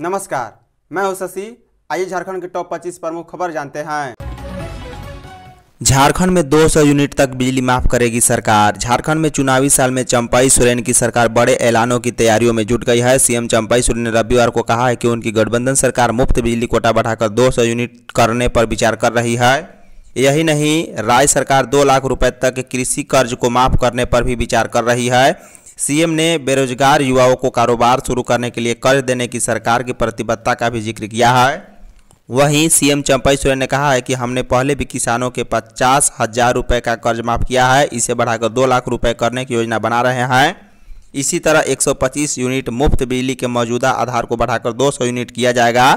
नमस्कार मैं हूं शशि आइए झारखंड के टॉप 25 प्रमुख खबर जानते हैं झारखंड में 200 यूनिट तक बिजली माफ करेगी सरकार झारखंड में चुनावी साल में चंपाई सोरेन की सरकार बड़े ऐलानों की तैयारियों में जुट गई है सीएम चंपाई सोरेन ने रविवार को कहा है कि उनकी गठबंधन सरकार मुफ्त बिजली कोटा बढ़ाकर 200 यूनिट करने पर विचार कर रही है यही नहीं राज्य सरकार दो लाख रुपए तक कृषि कर्ज को माफ करने पर भी विचार कर रही है सीएम ने बेरोजगार युवाओं को कारोबार शुरू करने के लिए कर्ज देने की सरकार की प्रतिबद्धता का भी जिक्र किया है वहीं सीएम चंपई सोरेन ने कहा है कि हमने पहले भी किसानों के पचास हजार रुपये का कर्ज माफ किया है इसे बढ़ाकर दो लाख रुपए करने की योजना बना रहे हैं इसी तरह 125 यूनिट मुफ्त बिजली के मौजूदा आधार को बढ़ाकर 200 यूनिट किया जाएगा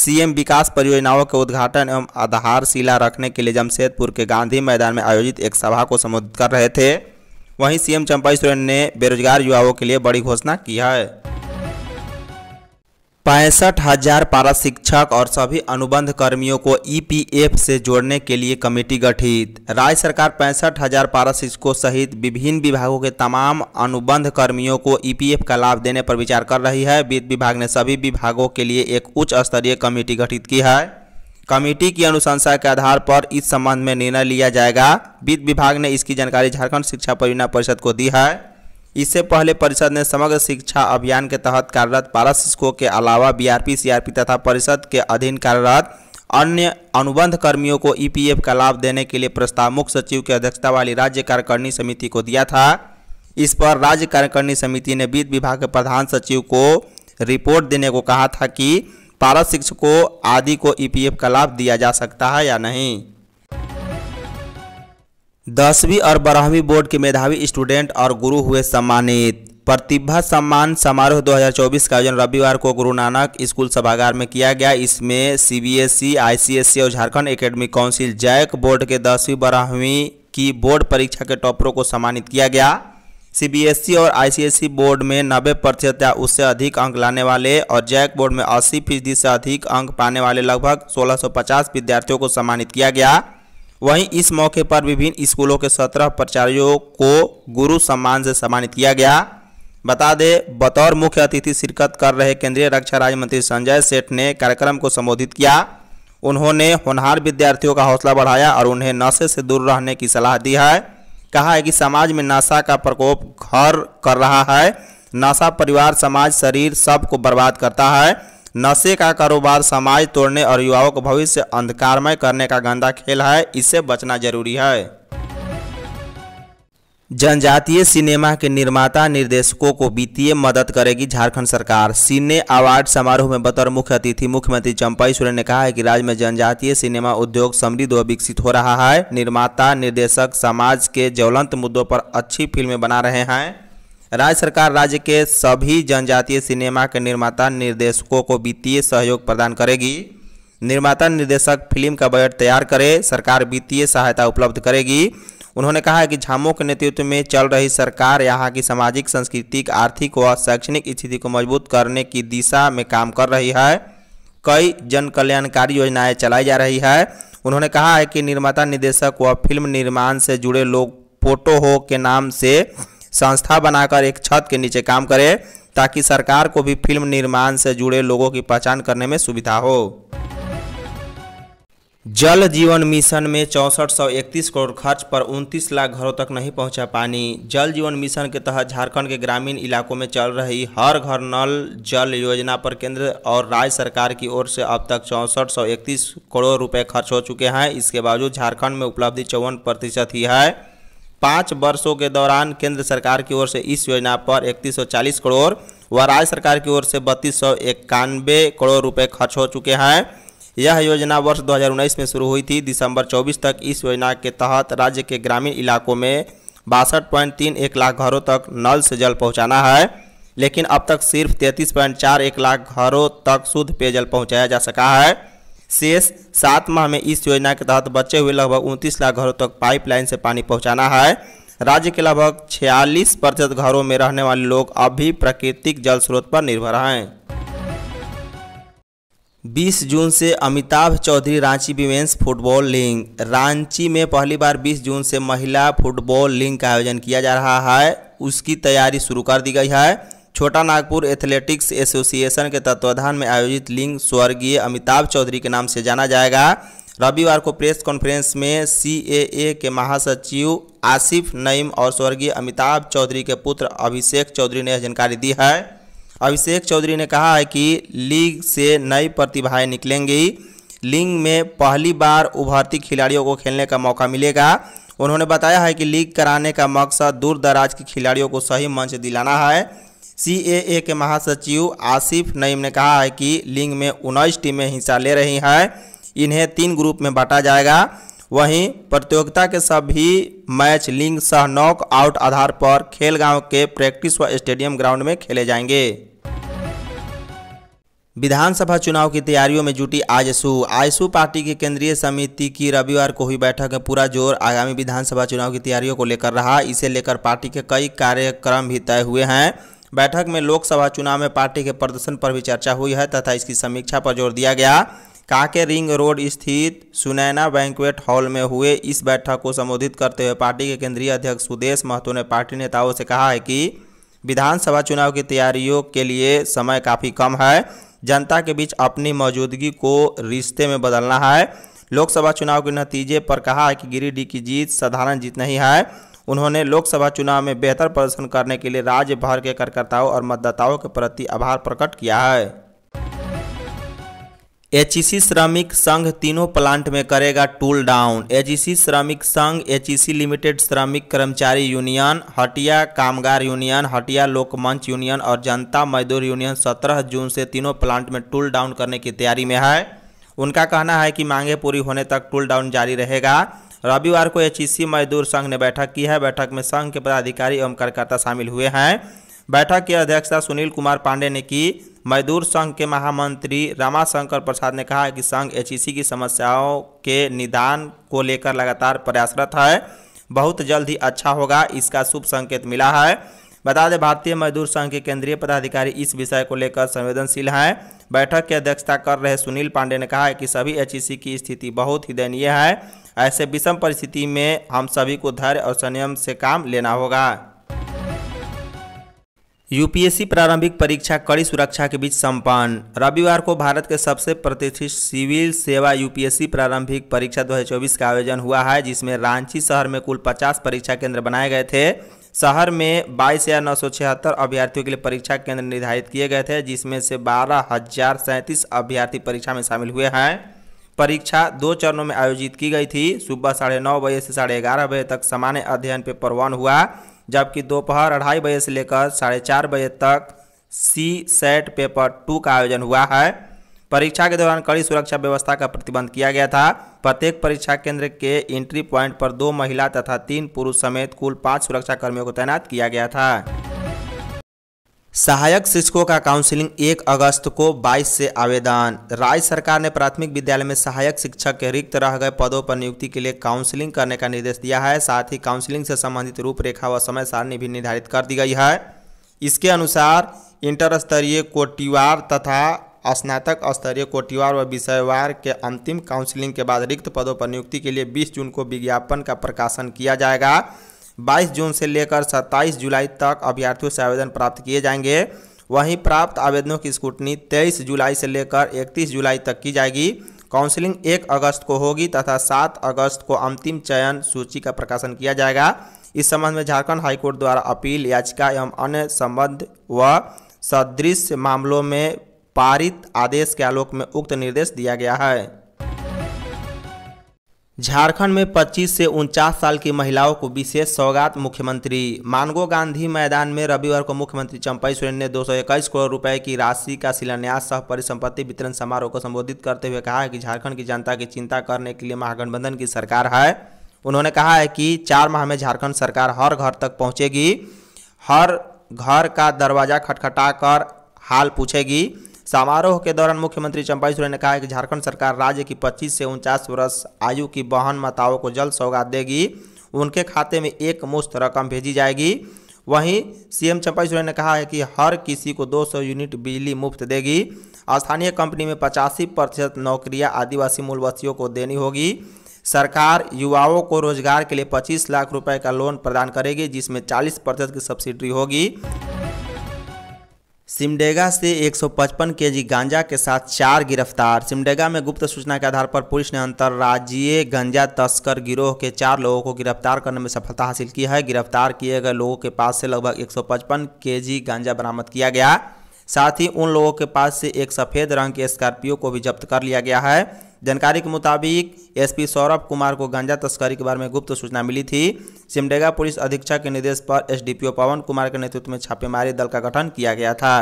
सीएम विकास परियोजनाओं के उद्घाटन एवं आधारशिला रखने के लिए जमशेदपुर के गांधी मैदान में आयोजित एक सभा को संबोधित कर रहे थे वहीं सीएम चंपाई सोरेन ने बेरोजगार युवाओं के लिए बड़ी घोषणा की है पैंसठ हजार पारा शिक्षक और सभी अनुबंध कर्मियों को ईपीएफ से जोड़ने के लिए कमेटी गठित राज्य सरकार पैंसठ हजार पारा शिक्षकों सहित विभिन्न विभागों के तमाम अनुबंध कर्मियों को ईपीएफ का लाभ देने पर विचार कर रही है वित्त विभाग ने सभी विभागों के लिए एक उच्च स्तरीय कमेटी गठित की है कमेटी की अनुशंसा के आधार पर इस संबंध में निर्णय लिया जाएगा वित्त विभाग ने इसकी जानकारी झारखंड शिक्षा परियोजना परिषद को दी है इससे पहले परिषद ने समग्र शिक्षा अभियान के तहत कार्यरत पारा शिक्षकों के अलावा बीआरपी सीआरपी तथा परिषद के अधीन कार्यरत अन्य अनुबंध कर्मियों को ईपीएफ e का लाभ देने के लिए प्रस्ताव मुख्य सचिव की अध्यक्षता वाली राज्य कार्यकारिणी समिति को दिया था इस पर राज्य कार्यकारिणी समिति ने वित्त विभाग के प्रधान सचिव को रिपोर्ट देने को कहा था कि पारा शिक्षकों आदि को ई e का लाभ दिया जा सकता है या नहीं दसवीं और बारहवीं बोर्ड के मेधावी स्टूडेंट और गुरु हुए सम्मानित प्रतिभा सम्मान समारोह 2024 का आयोजन रविवार को गुरु नानक स्कूल सभागार में किया गया इसमें सीबीएसई, आईसीएसई और Jharkhand academic council JAC board के दसवीं बारहवीं की बोर्ड परीक्षा के टॉपरों को सम्मानित किया गया सीबीएसई और आईसीएसई बोर्ड में नब्बे प्रतिशत या उससे अधिक अंक लाने वाले और जैक बोर्ड में अस्सी फीसदी से अधिक अंक पाने वाले लगभग 1650 विद्यार्थियों को सम्मानित किया गया वहीं इस मौके पर विभिन्न स्कूलों के सत्रह प्राचार्यों को गुरु सम्मान से सम्मानित किया गया बता दें बतौर मुख्य अतिथि शिरकत कर रहे केंद्रीय रक्षा राज्य मंत्री संजय सेठ ने कार्यक्रम को संबोधित किया उन्होंने होनहार विद्यार्थियों का हौसला बढ़ाया और उन्हें नशे से दूर रहने की सलाह दी है कहा है कि समाज में नशा का प्रकोप घर कर रहा है नशा परिवार समाज शरीर सबको बर्बाद करता है नशे का कारोबार समाज तोड़ने और युवाओं को भविष्य अंधकारमय करने का गंदा खेल है इससे बचना जरूरी है जनजातीय सिनेमा के निर्माता निर्देशकों को वित्तीय मदद करेगी झारखंड सरकार सिने अवार्ड समारोह में बतौर मुख्य अतिथि मुख्यमंत्री चंपाई सोरेन ने कहा है कि राज्य में जनजातीय सिनेमा उद्योग समृद्ध और विकसित हो रहा है निर्माता निर्देशक समाज के ज्वलंत मुद्दों पर अच्छी फिल्में बना रहे हैं राज्य सरकार राज्य के सभी जनजातीय सिनेमा के निर्माता निर्देशकों को वित्तीय सहयोग प्रदान करेगी निर्माता निर्देशक फिल्म का बजट तैयार करे सरकार वित्तीय सहायता उपलब्ध करेगी उन्होंने कहा कि झामो के नेतृत्व में चल रही सरकार यहाँ की सामाजिक सांस्कृतिक आर्थिक व शैक्षणिक स्थिति को मजबूत करने की दिशा में काम कर रही है कई जन कल्याणकारी योजनाएं चलाई जा रही है उन्होंने कहा है कि निर्माता निर्देशक व फिल्म निर्माण से जुड़े लोग पोटो हो के नाम से संस्था बनाकर एक छत के नीचे काम करे ताकि सरकार को भी फिल्म निर्माण से जुड़े लोगों की पहचान करने में सुविधा हो जल जीवन मिशन में चौंसठ सौ इकतीस करोड़ खर्च पर 29 लाख घरों तक नहीं पहुंचा पानी जल जीवन मिशन के तहत झारखंड के ग्रामीण इलाकों में चल रही हर घर नल जल योजना पर केंद्र और राज्य सरकार की ओर से अब तक चौंसठ सौ इकतीस करोड़ रुपए खर्च हो चुके हैं इसके बावजूद झारखंड में उपलब्धि चौवन प्रतिशत ही है पाँच वर्षों के दौरान केंद्र सरकार की ओर से इस योजना पर इकतीस करोड़ व राज्य सरकार की ओर से बत्तीस करोड़ रुपए खर्च हो चुके हैं यह योजना वर्ष 2019 में शुरू हुई थी दिसंबर 24 तक इस योजना के तहत राज्य के ग्रामीण इलाकों में बासठ पॉइंट तीन एक लाख घरों तक नल से जल पहुँचाना है लेकिन अब तक सिर्फ तैंतीस पॉइंट चार एक लाख घरों तक शुद्ध पेयजल पहुँचाया जा सका है शेष सात माह में इस योजना के तहत बचे हुए लगभग उनतीस लाख घरों तक पाइपलाइन से पानी पहुंचाना है राज्य के लगभग छियालीस प्रतिशत घरों में रहने वाले लोग अब भी प्राकृतिक जल स्रोत पर निर्भर हैं 20 जून से Amitabh Chaudhary Ranchi women's football league Ranchi में पहली बार 20 जून से महिला फुटबॉल लीग का आयोजन किया जा रहा है उसकी तैयारी शुरू कर दी गई है छोटा नागपुर एथलेटिक्स एसोसिएशन के तत्वाधान में आयोजित लिंग स्वर्गीय अमिताभ चौधरी के नाम से जाना जाएगा रविवार को प्रेस कॉन्फ्रेंस में सीएए के महासचिव आसिफ नईम और स्वर्गीय अमिताभ चौधरी के पुत्र अभिषेक चौधरी ने यह जानकारी दी है अभिषेक चौधरी ने कहा है कि लीग से नई प्रतिभाएं निकलेंगी लीग में पहली बार उभरती खिलाड़ियों को खेलने का मौका मिलेगा उन्होंने बताया है कि लीग कराने का मकसद दूर दराज के खिलाड़ियों को सही मंच दिलाना है सीएए के महासचिव आसिफ नईम ने कहा है कि लिंग में उन्नीस टीमें हिस्सा ले रही हैं इन्हें तीन ग्रुप में बांटा जाएगा वहीं प्रतियोगिता के सभी मैच लिंग सह नॉक आउट आधार पर खेलगांव के प्रैक्टिस व स्टेडियम ग्राउंड में खेले जाएंगे विधानसभा चुनाव की तैयारियों में जुटी आजसू आजसू पार्टी की केंद्रीय समिति की रविवार को हुई बैठक में पूरा जोर आगामी विधानसभा चुनाव की तैयारियों को लेकर रहा इसे लेकर पार्टी के कई कार्यक्रम भी तय हुए हैं बैठक में लोकसभा चुनाव में पार्टी के प्रदर्शन पर भी चर्चा हुई है तथा इसकी समीक्षा पर जोर दिया गया कांके रिंग रोड स्थित सुनैना बैंकवेट हॉल में हुए इस बैठक को संबोधित करते हुए पार्टी के केंद्रीय अध्यक्ष सुदेश महतो ने पार्टी नेताओं से कहा है कि विधानसभा चुनाव की तैयारियों के लिए समय काफ़ी कम है जनता के बीच अपनी मौजूदगी को रिश्ते में बदलना है लोकसभा चुनाव के नतीजे पर कहा है कि गिरिडीह की जीत साधारण जीत नहीं है उन्होंने लोकसभा चुनाव में बेहतर प्रदर्शन करने के लिए राज्य भर के कार्यकर्ताओं और मतदाताओं के प्रति आभार प्रकट किया है एचईसी श्रमिक संघ तीनों प्लांट में करेगा टूल डाउन एचईसी श्रमिक संघ एचईसी लिमिटेड श्रमिक कर्मचारी यूनियन हटिया कामगार यूनियन हटिया लोकमंच यूनियन और जनता मजदूर यूनियन 17 जून से तीनों प्लांट में टूल डाउन करने की तैयारी में है उनका कहना है कि मांगे पूरी होने तक टूल डाउन जारी रहेगा रविवार को एच मजदूर संघ ने बैठक की है बैठक में संघ के पदाधिकारी एवं कार्यकर्ता शामिल हुए हैं बैठक की अध्यक्षता सुनील कुमार पांडे ने की मजदूर संघ के महामंत्री रामाशंकर प्रसाद ने कहा कि संघ एच की समस्याओं के निदान को लेकर लगातार प्रयासरत है बहुत जल्द ही अच्छा होगा इसका शुभ संकेत मिला है बता दें भारतीय मजदूर संघ के केंद्रीय पदाधिकारी इस विषय को लेकर संवेदनशील हैं बैठक की अध्यक्षता कर रहे सुनील पांडे ने कहा है कि सभी एच की स्थिति बहुत ही दयनीय है ऐसे विषम परिस्थिति में हम सभी को धैर्य और संयम से काम लेना होगा यूपीएससी प्रारंभिक परीक्षा कड़ी सुरक्षा के बीच संपन्न रविवार को भारत के सबसे प्रतिष्ठित सिविल सेवा यूपीएससी प्रारंभिक परीक्षा 2024 का आयोजन हुआ है जिसमें रांची शहर में कुल 50 परीक्षा केंद्र बनाए गए थे शहर में बाईस हज़ार नौ सौ छिहत्तर अभ्यर्थियों के लिए परीक्षा केंद्र निर्धारित किए गए थे जिसमें से बारह हजार सैंतीस अभ्यर्थी परीक्षा में शामिल हुए हैं परीक्षा दो चरणों में आयोजित की गई थी सुबह साढ़े नौ बजे से साढ़े ग्यारह बजे तक सामान्य अध्ययन पेपर वन हुआ जबकि दोपहर अढ़ाई बजे से लेकर साढ़े चार बजे तक सी सेट पेपर टू का आयोजन हुआ है परीक्षा के दौरान कड़ी सुरक्षा व्यवस्था का प्रतिबंध किया गया था प्रत्येक परीक्षा केंद्र के एंट्री पॉइंट पर दो महिला तथा तीन पुरुष समेत कुल पाँच सुरक्षाकर्मियों को तैनात किया गया था सहायक शिक्षकों का काउंसलिंग 1 अगस्त को 22 से आवेदन राज्य सरकार ने प्राथमिक विद्यालय में सहायक शिक्षक के रिक्त रह गए पदों पर नियुक्ति के लिए काउंसलिंग करने का निर्देश दिया है साथ ही काउंसलिंग से संबंधित रूपरेखा व समय सारणी भी निर्धारित कर दी गई है इसके अनुसार इंटर स्तरीय कोटिवार तथा स्नातक स्तरीय कोटिवार व विषयवार के अंतिम काउंसिलिंग के बाद रिक्त पदों पर नियुक्ति के लिए बीस जून को विज्ञापन का प्रकाशन किया जाएगा 22 जून से लेकर 27 जुलाई तक अभ्यर्थियों से आवेदन प्राप्त किए जाएंगे वहीं प्राप्त आवेदनों की स्कूटनी 23 जुलाई से लेकर 31 जुलाई तक की जाएगी काउंसलिंग 1 अगस्त को होगी तथा 7 अगस्त को अंतिम चयन सूची का प्रकाशन किया जाएगा इस संबंध में झारखंड हाईकोर्ट द्वारा अपील याचिका एवं अन्य संबद्ध व सदृश मामलों में पारित आदेश के आलोक में उक्त निर्देश दिया गया है झारखंड में 25 से उनचास साल की महिलाओं को विशेष सौगात मुख्यमंत्री मानगो गांधी मैदान में रविवार को मुख्यमंत्री चंपई सोरेन ने दो करोड़ रुपए की राशि का शिलान्यास सह परिसंपत्ति वितरण समारोह को संबोधित करते हुए कहा है कि झारखंड की जनता की चिंता करने के लिए महागठबंधन की सरकार है उन्होंने कहा है कि चार माह में झारखंड सरकार हर घर तक पहुँचेगी हर घर का दरवाजा खटखटा कर हाल पूछेगी समारोह के दौरान मुख्यमंत्री चंपाई सोरेन ने कहा कि झारखंड सरकार राज्य की पच्चीस से उनचास वर्ष आयु की बहन माताओं को जल्द सौगात देगी उनके खाते में एक मुश्त रकम भेजी जाएगी वहीं सीएम चंपाई सोरेन ने कहा है कि हर किसी को 200 यूनिट बिजली मुफ्त देगी स्थानीय कंपनी में पचासी प्रतिशत नौकरियाँ आदिवासी मूलवासियों को देनी होगी सरकार युवाओं को रोजगार के लिए 25 लाख रुपए का लोन प्रदान करेगी जिसमें 40 प्रतिशत की सब्सिडी होगी सिमडेगा से 155 केजी गांजा के साथ चार गिरफ्तार सिमडेगा में गुप्त सूचना के आधार पर पुलिस ने अंतर्राज्यीय गांजा तस्कर गिरोह के चार लोगों को गिरफ्तार करने में सफलता हासिल की है गिरफ्तार किए गए लोगों के पास से लगभग 155 केजी गांजा बरामद किया गया साथ ही उन लोगों के पास से एक सफ़ेद रंग के स्कॉर्पियो को भी जब्त कर लिया गया है जानकारी के मुताबिक एसपी सौरभ कुमार को गांजा तस्करी के बारे में गुप्त सूचना मिली थी सिमडेगा पुलिस अधीक्षक के निर्देश पर एसडीपीओ पवन कुमार के नेतृत्व में छापेमारी दल का गठन किया गया था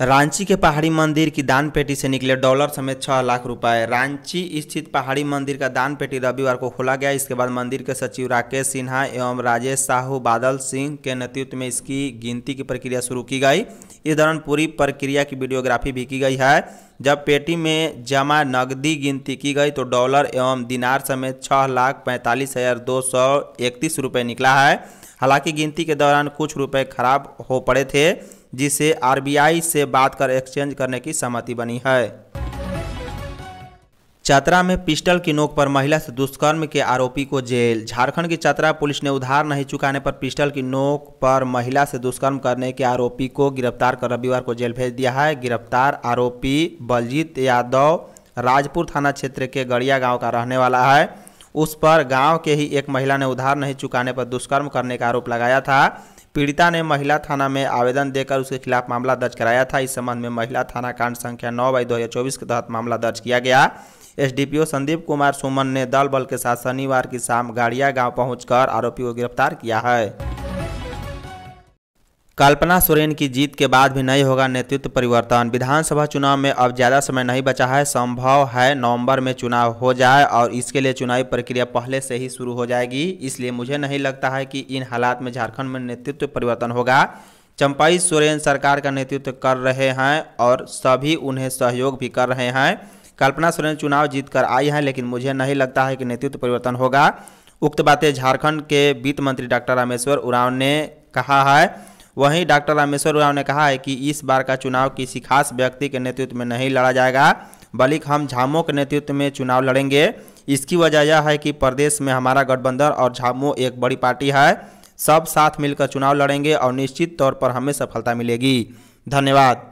रांची के पहाड़ी मंदिर की दान पेटी से निकले डॉलर समेत छह लाख रुपए रांची स्थित पहाड़ी मंदिर का दान पेटी रविवार को खोला गया इसके बाद मंदिर के सचिव राकेश सिन्हा एवं राजेश साहू बादल सिंह के नेतृत्व में इसकी गिनती की प्रक्रिया शुरू की गई इस दौरान पूरी प्रक्रिया की वीडियोग्राफी भी की गई है जब पेटी में जमा नकदी गिनती की गई तो डॉलर एवं दिनार समेत छः लाख पैंतालीस हज़ार दो सौ इकतीस रुपये निकला है हालांकि गिनती के दौरान कुछ रुपए खराब हो पड़े थे जिसे आरबीआई से बात कर एक्सचेंज करने की सहमति बनी है चतरा में पिस्टल की नोक पर महिला से दुष्कर्म के आरोपी को जेल झारखंड की चतरा पुलिस ने उधार नहीं चुकाने पर पिस्टल की नोक पर महिला से दुष्कर्म करने के आरोपी को गिरफ्तार कर रविवार को जेल भेज दिया है गिरफ्तार आरोपी बलजीत यादव राजपुर थाना क्षेत्र के गड़िया गांव का रहने वाला है उस पर गाँव के ही एक महिला ने उधार नहीं चुकाने पर दुष्कर्म करने का आरोप लगाया था पीड़िता ने महिला थाना में आवेदन देकर उसके खिलाफ मामला दर्ज कराया था इस संबंध में महिला थाना कांड संख्या नौ बाई दो के तहत मामला दर्ज किया गया एसडीपीओ संदीप कुमार सुमन ने दल बल के साथ शनिवार की शाम गाड़िया गांव पहुंचकर आरोपी को गिरफ्तार किया है कल्पना सोरेन की जीत के बाद भी नहीं होगा नेतृत्व परिवर्तन विधानसभा चुनाव में अब ज़्यादा समय नहीं बचा है संभव है नवंबर में चुनाव हो जाए और इसके लिए चुनावी प्रक्रिया पहले से ही शुरू हो जाएगी इसलिए मुझे नहीं लगता है कि इन हालात में झारखंड में नेतृत्व परिवर्तन होगा चंपाई सोरेन सरकार का नेतृत्व कर रहे हैं और सभी उन्हें सहयोग भी कर रहे हैं कल्पना सोरेन चुनाव जीतकर आई हैं लेकिन मुझे नहीं लगता है कि नेतृत्व परिवर्तन होगा उक्त बातें झारखंड के वित्त मंत्री डॉक्टर रामेश्वर उरांव ने कहा है वहीं डॉक्टर रामेश्वर उराव ने कहा है कि इस बार का चुनाव किसी खास व्यक्ति के नेतृत्व में नहीं लड़ा जाएगा बल्कि हम झामो के नेतृत्व में चुनाव लड़ेंगे इसकी वजह यह है कि प्रदेश में हमारा गठबंधन और झामो एक बड़ी पार्टी है सब साथ मिलकर चुनाव लड़ेंगे और निश्चित तौर पर हमें सफलता मिलेगी धन्यवाद